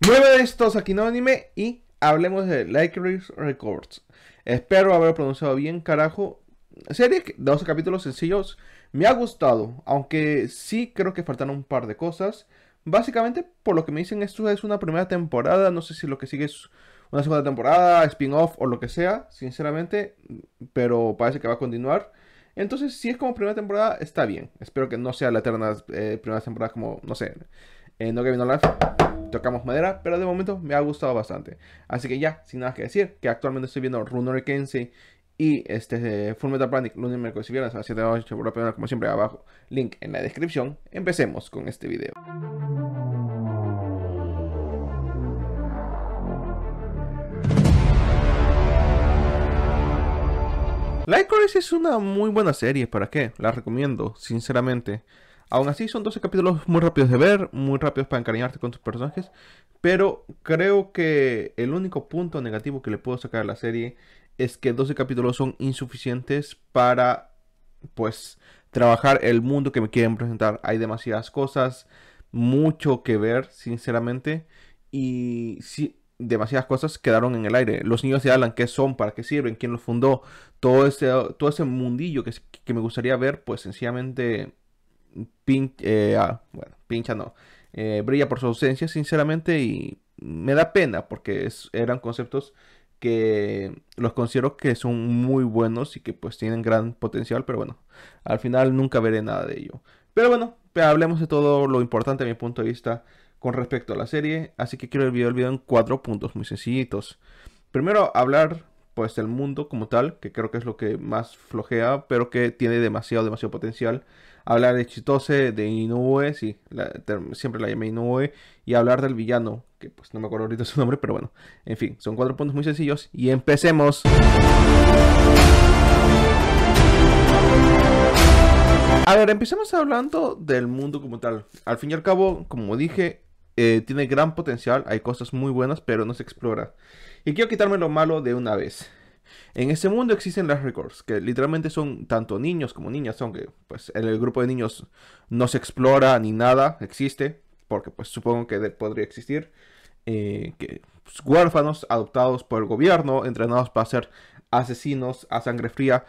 Muy de estos aquí no anime y hablemos de Lycris Records. Espero haber pronunciado bien, carajo. Serie de 12 capítulos sencillos. Me ha gustado, aunque sí creo que faltan un par de cosas. Básicamente, por lo que me dicen, esto es una primera temporada. No sé si lo que sigue es una segunda temporada, spin-off o lo que sea, sinceramente. Pero parece que va a continuar. Entonces, si es como primera temporada, está bien. Espero que no sea la eterna eh, primera temporada como, no sé, eh, no que Life tocamos madera, pero de momento me ha gustado bastante. Así que ya, sin nada que decir, que actualmente estoy viendo Runner Kensei y este Full Metal Planet, lunes, miércoles y viernes a 7 de la noche por la como siempre abajo, link en la descripción. Empecemos con este video. Lycoris es una muy buena serie, ¿para qué? La recomiendo, sinceramente. Aún así son 12 capítulos muy rápidos de ver, muy rápidos para encariñarte con tus personajes, pero creo que el único punto negativo que le puedo sacar a la serie es que 12 capítulos son insuficientes para pues trabajar el mundo que me quieren presentar. Hay demasiadas cosas, mucho que ver, sinceramente, y sí, demasiadas cosas quedaron en el aire. Los niños se hablan ¿qué son? ¿Para qué sirven? ¿Quién los fundó? Todo ese, todo ese mundillo que, que me gustaría ver, pues sencillamente pin, eh, ah, bueno, pincha no, eh, brilla por su ausencia, sinceramente, y me da pena porque eran conceptos que los considero que son muy buenos y que pues tienen gran potencial, pero bueno, al final nunca veré nada de ello. Pero bueno, hablemos de todo lo importante a mi punto de vista con respecto a la serie, así que quiero el video en cuatro puntos muy sencillitos. Primero, hablar pues del mundo como tal, que creo que es lo que más flojea, pero que tiene demasiado, demasiado potencial hablar de Chitose, de Inoue, sí, siempre la llamé Inoue, y hablar del villano, que pues no me acuerdo ahorita su nombre, pero bueno, en fin, son cuatro puntos muy sencillos y empecemos. A ver, empecemos hablando del mundo como tal. Al fin y al cabo, como dije, eh, tiene gran potencial, hay cosas muy buenas, pero no se explora. Y quiero quitarme lo malo de una vez. En ese mundo existen las records, que literalmente son tanto niños como niñas, aunque pues en el grupo de niños no se explora ni nada, existe, porque pues supongo que podría existir, eh, que pues, huérfanos adoptados por el gobierno, entrenados para ser asesinos a sangre fría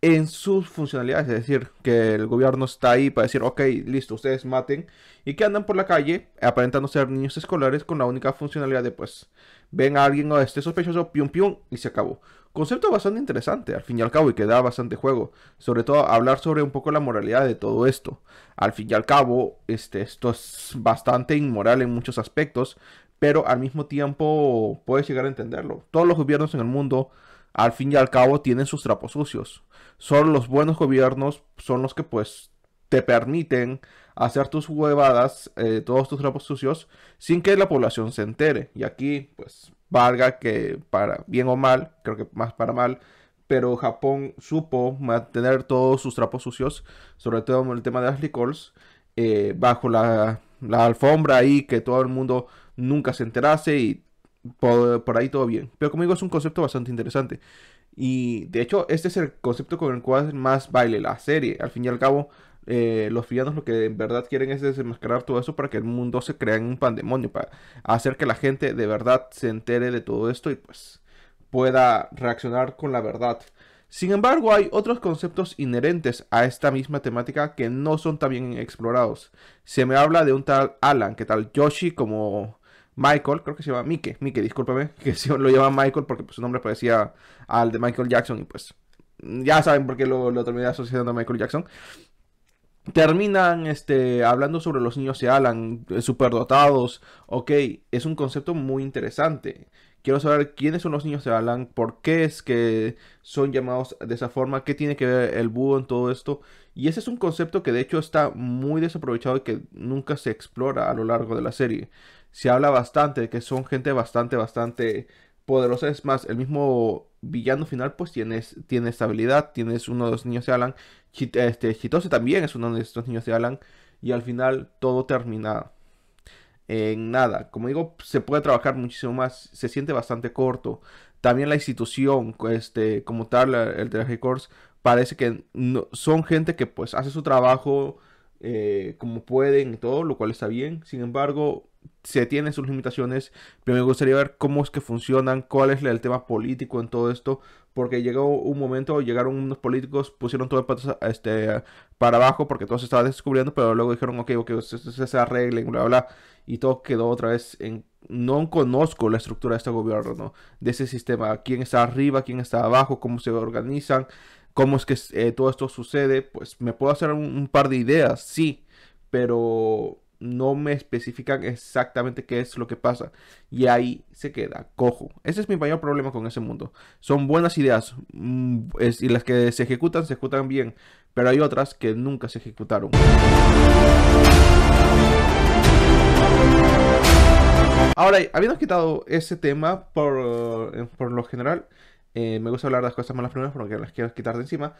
en sus funcionalidades, es decir, que el gobierno está ahí para decir, ok, listo, ustedes maten, y que andan por la calle aparentando ser niños escolares con la única funcionalidad de pues, ven a alguien o oh, esté sospechoso, pium pium, y se acabó. Concepto bastante interesante, al fin y al cabo, y que da bastante juego. Sobre todo hablar sobre un poco la moralidad de todo esto. Al fin y al cabo, este, esto es bastante inmoral en muchos aspectos, pero al mismo tiempo puedes llegar a entenderlo. Todos los gobiernos en el mundo, al fin y al cabo, tienen sus trapos sucios. Solo los buenos gobiernos son los que pues te permiten hacer tus huevadas, eh, todos tus trapos sucios, sin que la población se entere. Y aquí, pues, valga que para bien o mal, creo que más para mal, pero Japón supo mantener todos sus trapos sucios, sobre todo en el tema de las licores, eh, bajo la, alfombra y que todo el mundo nunca se enterase y por, ahí todo bien. Pero conmigo es un concepto bastante interesante. Y de hecho, este es el concepto con el cual más baile la serie. Al fin y al cabo, eh, los villanos lo que en verdad quieren es desenmascarar todo eso para que el mundo se crea en un pandemonio, para hacer que la gente de verdad se entere de todo esto y pues pueda reaccionar con la verdad. Sin embargo, hay otros conceptos inherentes a esta misma temática que no son tan bien explorados. Se me habla de un tal Alan, que tal Yoshi como Michael, creo que se llama Mike, Mike, discúlpame, que se lo llama Michael porque pues, su nombre parecía al de Michael Jackson y pues ya saben por qué lo, lo terminé asociando a Michael Jackson terminan este, hablando sobre los niños de Alan, eh, superdotados. Ok, es un concepto muy interesante. Quiero saber quiénes son los niños de Alan, por qué es que son llamados de esa forma, qué tiene que ver el búho en todo esto. Y ese es un concepto que de hecho está muy desaprovechado y que nunca se explora a lo largo de la serie. Se habla bastante de que son gente bastante, bastante poderoso Es más, el mismo villano final pues tienes, tiene estabilidad, Tienes uno de los niños de Alan. Este, Chitose también es uno de estos niños de Alan. Y al final todo termina en nada. Como digo, se puede trabajar muchísimo más. Se siente bastante corto. También la institución, este, como tal, el de Records, parece que son gente que pues hace su trabajo eh, como pueden todo, lo cual está bien. Sin embargo, se tienen sus limitaciones, pero me gustaría ver cómo es que funcionan, cuál es el tema político en todo esto, porque llegó un momento, llegaron unos políticos, pusieron todo el este, para abajo porque todo se estaba descubriendo, pero luego dijeron, ok, ok, se, se, arreglen, bla, bla, y todo quedó otra vez en... No conozco la estructura de este gobierno, de ese sistema, quién está arriba, quién está abajo, cómo se organizan, cómo es que eh, todo esto sucede, pues me puedo hacer un, par de ideas, sí, pero no me especifican exactamente qué es lo que pasa. Y ahí se queda cojo. Ese es mi mayor problema con ese mundo. Son buenas ideas mm, y las que se ejecutan, se ejecutan bien, pero hay otras que nunca se ejecutaron. Ahora, habiendo quitado ese tema por, eh, por lo general, eh, me gusta hablar de las cosas malas primero porque las quiero quitar de encima.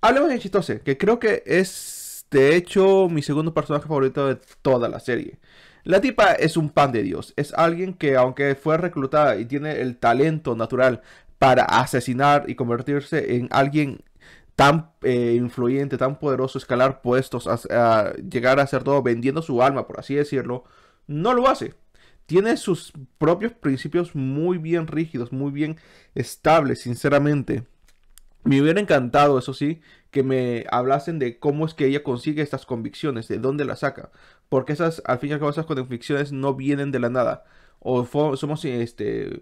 Hablemos de Chitose, que creo que es, de hecho, mi segundo personaje favorito de toda la serie. La tipa es un pan de Dios. Es alguien que, aunque fue reclutada y tiene el talento natural para asesinar y convertirse en alguien tan eh, influyente, tan poderoso, escalar puestos, llegar a hacer todo vendiendo su alma, por así decirlo, no lo hace tiene sus propios principios muy bien rígidos, muy bien estables, sinceramente. Me hubiera encantado, eso sí, que me hablasen de cómo es que ella consigue estas convicciones, de dónde las saca. Porque esas, al fin y al cabo, esas convicciones no vienen de la nada. O somos este,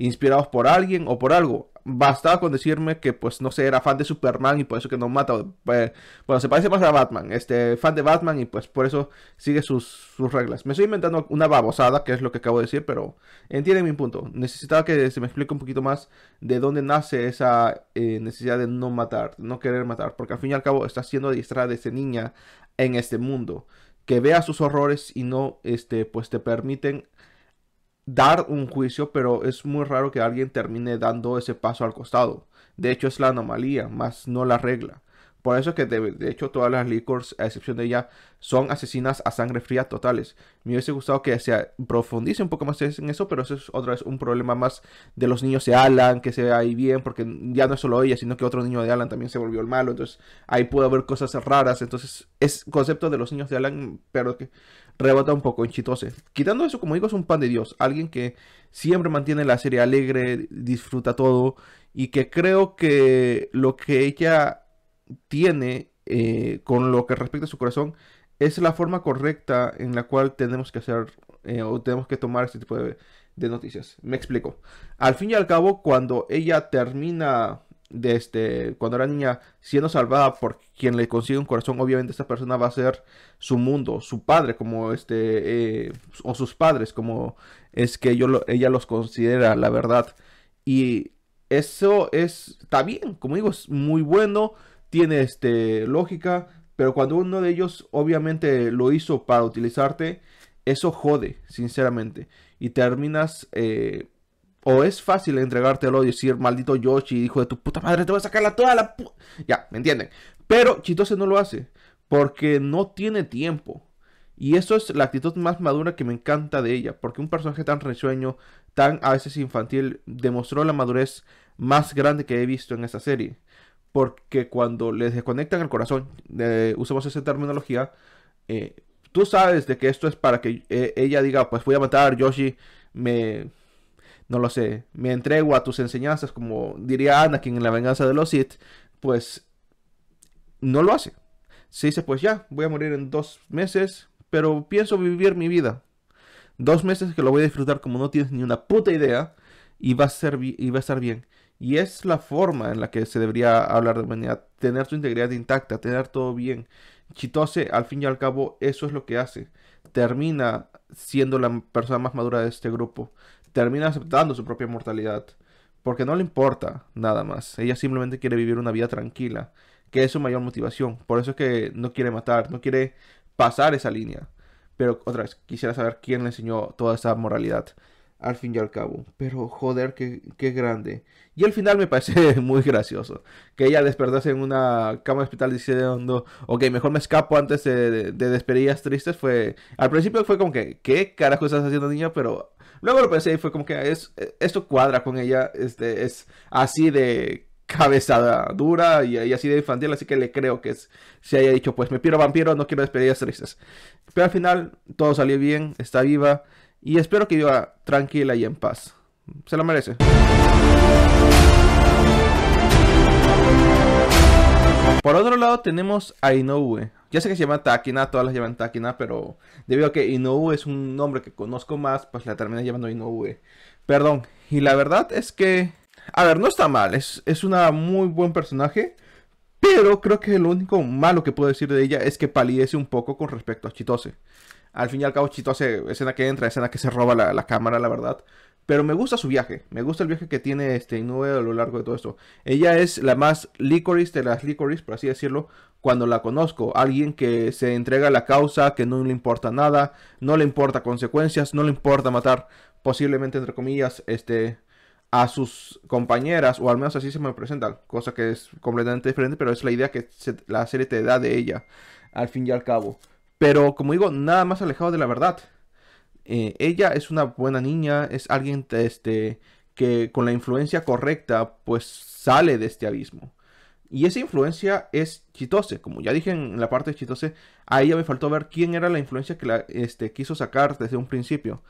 inspirados por alguien o por algo. Bastaba con decirme que, pues, no sé, era fan de Superman y por eso que no mata. Eh, bueno, se parece más a Batman, este, fan de Batman y pues por eso sigue sus, reglas. Me estoy inventando una babosada, que es lo que acabo de decir, pero entienden mi punto. Necesitaba que se me explique un poquito más de dónde nace esa eh, necesidad de no matar, no querer matar, porque al fin y al cabo está siendo de esa niña en este mundo que vea sus horrores y no este pues te permiten dar un juicio, pero es muy raro que alguien termine dando ese paso al costado. De hecho, es la anomalía, más no la regla. Por eso es que de, hecho todas las licors, a excepción de ella, son asesinas a sangre fría totales. Me hubiese gustado que se profundice un poco más en eso, pero eso es otra vez un problema más de los niños de Alan, que se ve ahí bien, porque ya no es solo ella, sino que otro niño de Alan también se volvió el malo. Entonces ahí puede haber cosas raras. Entonces es concepto de los niños de Alan, pero que rebota un poco en Chitose. Quitando eso, como digo, es un pan de Dios. Alguien que siempre mantiene la serie alegre, disfruta todo, y que creo que lo que ella tiene eh, con lo que respecta a su corazón es la forma correcta en la cual tenemos que hacer eh, o tenemos que tomar este tipo de, noticias. Me explico. Al fin y al cabo, cuando ella termina, de este, cuando era niña, siendo salvada por quien le consigue un corazón, obviamente esta persona va a ser su mundo, su padre, como este, eh, o sus padres, como es que yo ella los considera, la verdad. Y eso es, está bien, como digo, es muy bueno tiene este, lógica, pero cuando uno de ellos obviamente lo hizo para utilizarte, eso jode, sinceramente. Y terminas... Eh, o es fácil entregártelo y decir, maldito Yoshi, hijo de tu puta madre, te voy a sacar la toda la... Pu ya, ¿me entienden? Pero Chitose no lo hace, porque no tiene tiempo. Y eso es la actitud más madura que me encanta de ella, porque un personaje tan risueño, tan a veces infantil, demostró la madurez más grande que he visto en esta serie porque cuando les desconectan el corazón, eh, usamos esa terminología, eh, tú sabes de que esto es para que eh, ella diga, pues voy a matar a Yoshi, me, no lo sé, me entrego a tus enseñanzas, como diría Anakin en la venganza de los Sith, pues no lo hace. Se dice, pues ya, voy a morir en dos meses, pero pienso vivir mi vida. Dos meses que lo voy a disfrutar como no tienes ni una puta idea y va a, ser y va a estar bien. Y es la forma en la que se debería hablar de humanidad, tener su integridad intacta, tener todo bien. Chitose, al fin y al cabo, eso es lo que hace. Termina siendo la persona más madura de este grupo. Termina aceptando su propia mortalidad. Porque no le importa nada más. Ella simplemente quiere vivir una vida tranquila. Que es su mayor motivación. Por eso es que no quiere matar, no quiere pasar esa línea. Pero otra vez, quisiera saber quién le enseñó toda esa moralidad al fin y al cabo. Pero joder, qué, grande. Y al final me parece muy gracioso. Que ella despertase en una cama de hospital diciendo, ok, mejor me escapo antes de, despedidas tristes. Fue, al principio fue como que, ¿qué carajo estás haciendo niña? Pero luego lo pensé y fue como que es, esto cuadra con ella. Este, es así de cabezada dura y, así de infantil, así que le creo que se haya dicho, pues me piro vampiro, no quiero despedidas tristes. Pero al final todo salió bien, está viva y espero que viva tranquila y en paz. Se lo merece. Por otro lado tenemos a Inoue. Ya sé que se llama Takina, todas las llaman Takina, pero debido a que Inoue es un nombre que conozco más, pues la terminé llamando Inoue. Perdón. Y la verdad es que... A ver, no está mal, es, es una muy buen personaje. Pero creo que lo único malo que puedo decir de ella es que palidece un poco con respecto a Chitose. Al fin y al cabo, Chito hace escena que entra, escena que se roba la, cámara, la verdad. Pero me gusta su viaje, me gusta el viaje que tiene este Inoue a lo largo de todo esto. Ella es la más licorice de las licorice, por así decirlo, cuando la conozco. Alguien que se entrega a la causa, que no le importa nada, no le importa consecuencias, no le importa matar, posiblemente entre comillas, este, a sus compañeras, o al menos así se me presenta. cosa que es completamente diferente, pero es la idea que la serie te da de ella, al fin y al cabo. Pero como digo, nada más alejado de la verdad. Eh, ella es una buena niña, es alguien este, que con la influencia correcta pues sale de este abismo. Y esa influencia es Chitose, como ya dije en la parte de Chitose, a ella me faltó ver quién era la influencia que la este, quiso sacar desde un principio.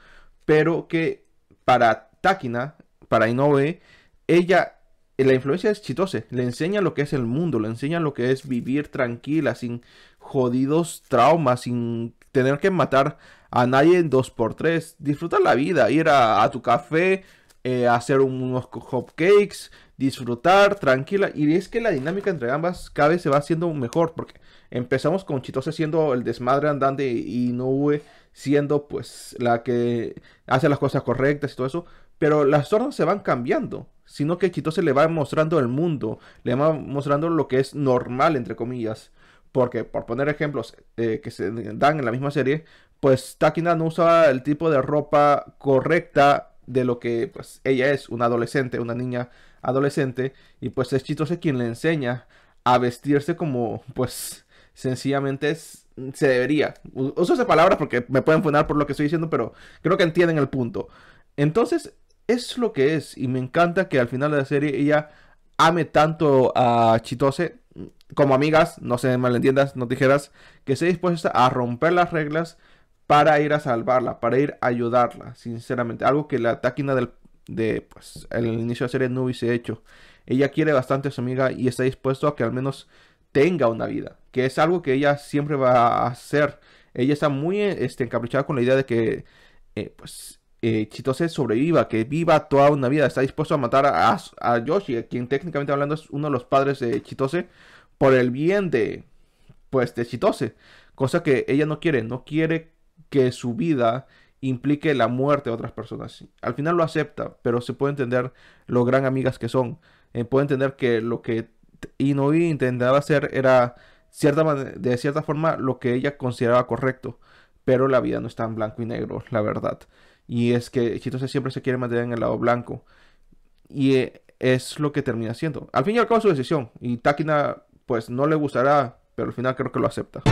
Pero que para Takina, para Inoue, ella la influencia es chitose, le enseña lo que es el mundo, le enseña lo que es vivir tranquila, sin jodidos traumas, sin tener que matar a nadie en dos por tres, disfrutar la vida, ir a, tu café, eh, hacer unos hotcakes, disfrutar tranquila. Y es que la dinámica entre ambas cada vez se va haciendo mejor, porque empezamos con Chitose siendo el desmadre andante y Noe siendo pues la que hace las cosas correctas y todo eso, pero las zonas se van cambiando, sino que Chitose se le va mostrando el mundo, le va mostrando lo que es normal, entre comillas. Porque, por poner ejemplos eh, que se dan en la misma serie, pues Takina no usa el tipo de ropa correcta de lo que pues, ella es, una adolescente, una niña adolescente, y pues es Chitose quien le enseña a vestirse como, pues, sencillamente se debería. Uso esa palabra porque me pueden funar por lo que estoy diciendo, pero creo que entienden el punto. Entonces, es lo que es. Y me encanta que al final de la serie ella ame tanto a Chitose mm, como amigas, no se malentiendas, no dijeras, que esté dispuesta a romper las reglas para ir a salvarla, para ir a ayudarla, sinceramente. Algo que la taquina del de, pues, el inicio de la serie no hubiese hecho. Ella quiere bastante a su amiga y está dispuesto a que al menos tenga una vida, que es algo que ella siempre va a hacer. Ella está muy este, encaprichada con la idea de que eh, pues, Chitose eh, sobreviva, que viva toda una vida. Está dispuesto a matar a, Yoshi, quien técnicamente hablando es uno de los padres de Chitose, por el bien de, pues, de Chitose. Cosa que ella no quiere, no quiere que su vida implique la muerte de otras personas. Al final lo acepta, pero se puede entender lo gran amigas que son. Eh, puede entender que lo que Inoui intentaba hacer era cierta de cierta forma lo que ella consideraba correcto pero la vida no está en blanco y negro, la verdad. Y es que Chitose siempre se quiere mantener en el lado blanco. Y eh, es lo que termina siendo. Al fin y al cabo su decisión. Y Takina, pues no le gustará, pero al final creo que lo acepta.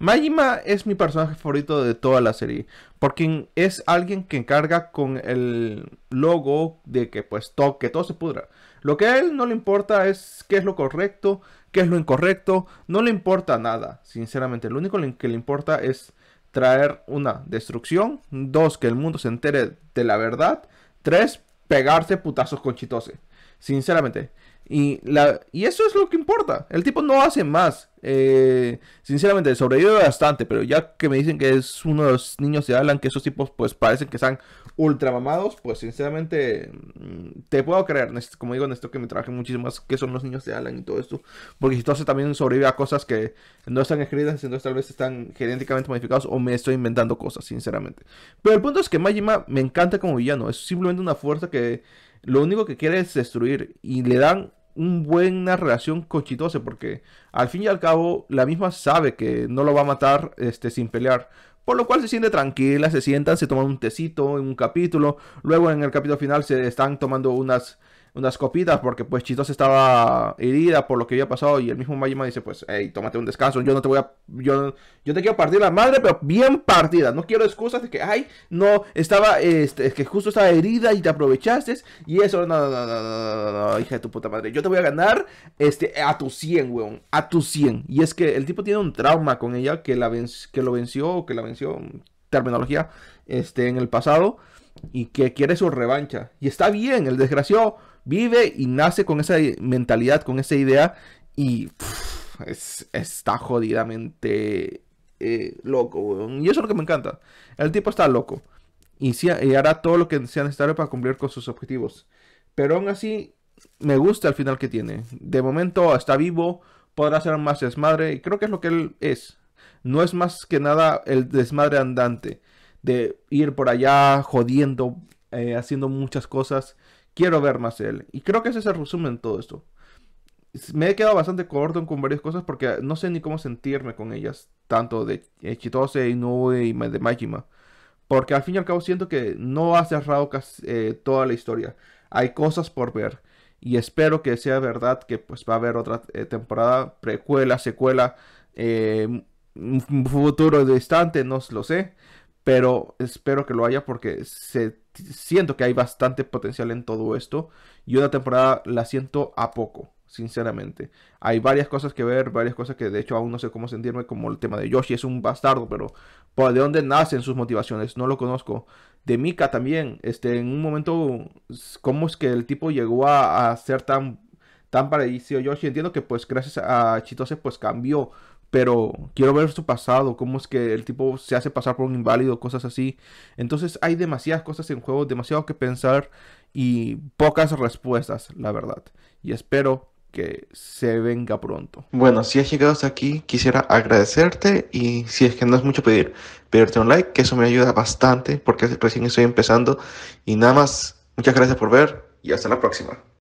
Majima es mi personaje favorito de toda la serie, porque es alguien que encarga con el logo de que pues todo se pudra. Lo que a él no le importa es qué es lo correcto, qué es lo incorrecto, no le importa nada, sinceramente. Lo único que le importa es traer una destrucción, dos, que el mundo se entere de la verdad, tres, pegarse putazos con Chitose, sinceramente. Y, la, y eso es lo que importa. El tipo no hace más. Eh, sinceramente, sobrevive bastante, pero ya que me dicen que es uno de los niños de Alan, que esos tipos pues parecen que están ultramamados, pues sinceramente mm, te puedo creer, como digo, esto que me traje muchísimo más que son los niños de Alan y todo esto, porque si entonces también sobrevive a cosas que no están escritas, entonces tal vez están genéticamente modificados o me estoy inventando cosas, sinceramente. Pero el punto es que Majima me encanta como villano, es simplemente una fuerza que lo único que quiere es destruir y le dan una buena relación cochitosa. porque al fin y al cabo la misma sabe que no lo va a matar este, sin pelear. Por lo cual se siente tranquila, se sientan, se toman un tecito en un capítulo. Luego en el capítulo final se están tomando unas unas copitas porque pues Chitos estaba herida por lo que había pasado y el mismo Majima dice pues, hey, tómate un descanso, yo no te voy a, yo, yo te quiero partir la madre, pero bien partida, no quiero excusas de que, ay, no, estaba, este, que justo estaba herida y te aprovechaste y eso, no, no, no, no, no, hija de tu puta madre, yo te voy a ganar, este, a tu 100, weón, a tu 100. Y es que el tipo tiene un trauma con ella que, la que lo venció, que la venció, mm, terminología, este, en el pasado y que quiere su revancha. Y está bien, el desgraciado vive y nace con esa mentalidad, con esa idea y está jodidamente eh, loco. Y eso es lo que me encanta. El tipo está loco y, hará todo lo que sea necesario para cumplir con sus objetivos. Pero aún así, me gusta el final que tiene. De momento está vivo, podrá ser más desmadre y creo que es lo que él es. No es más que nada el desmadre andante de ir por allá jodiendo, eh, haciendo muchas cosas quiero ver más él. Y creo que ese es el resumen de todo esto. Me he quedado bastante corto con varias cosas porque no sé ni cómo sentirme con ellas, tanto de Chitose, Inoue y de Majima. Porque al fin y al cabo siento que no ha cerrado casi, eh, toda la historia. Hay cosas por ver. Y espero que sea verdad que pues va a haber otra eh, temporada, precuela, secuela, un eh, futuro distante, no lo sé pero espero que lo haya porque se, siento que hay bastante potencial en todo esto y una temporada la siento a poco, sinceramente. Hay varias cosas que ver, varias cosas que de hecho aún no sé cómo sentirme, como el tema de Yoshi es un bastardo, pero de dónde nacen sus motivaciones? No lo conozco. De Mika también, este, en un momento, ¿cómo es que el tipo llegó a, ser tan, tan parecido Yoshi? Entiendo que pues gracias a Chitose pues cambió pero quiero ver su pasado, cómo es que el tipo se hace pasar por un inválido, cosas así. Entonces hay demasiadas cosas en juego, demasiado que pensar y pocas respuestas, la verdad. Y espero que se venga pronto. Bueno, si has llegado hasta aquí, quisiera agradecerte y si es que no es mucho pedir, pedirte un like, que eso me ayuda bastante porque recién estoy empezando. Y nada más, muchas gracias por ver y hasta la próxima.